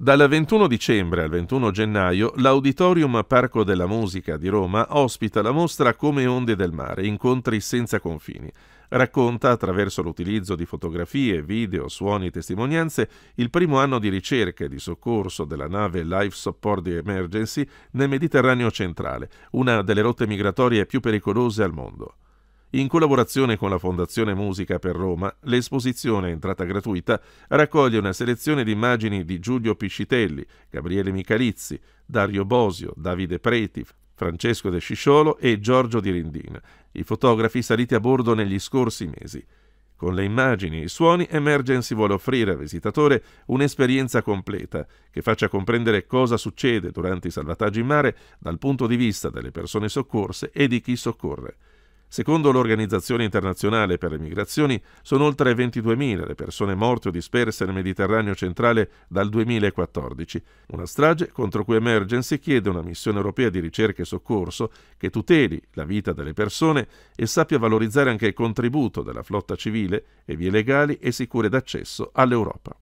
Dal 21 dicembre al 21 gennaio l'Auditorium Parco della Musica di Roma ospita la mostra Come onde del mare, incontri senza confini. Racconta, attraverso l'utilizzo di fotografie, video, suoni e testimonianze, il primo anno di ricerca e di soccorso della nave Life Support Emergency nel Mediterraneo centrale, una delle rotte migratorie più pericolose al mondo. In collaborazione con la Fondazione Musica per Roma, l'esposizione, entrata gratuita, raccoglie una selezione di immagini di Giulio Piscitelli, Gabriele Michalizzi, Dario Bosio, Davide Preti, Francesco De Sciciolo e Giorgio Di Rindin, i fotografi saliti a bordo negli scorsi mesi. Con le immagini e i suoni, Emergency vuole offrire al visitatore un'esperienza completa che faccia comprendere cosa succede durante i salvataggi in mare dal punto di vista delle persone soccorse e di chi soccorre. Secondo l'Organizzazione internazionale per le migrazioni, sono oltre 22.000 le persone morte o disperse nel Mediterraneo centrale dal 2014. Una strage contro cui Emergency chiede una missione europea di ricerca e soccorso che tuteli la vita delle persone e sappia valorizzare anche il contributo della flotta civile e vie legali e sicure d'accesso all'Europa.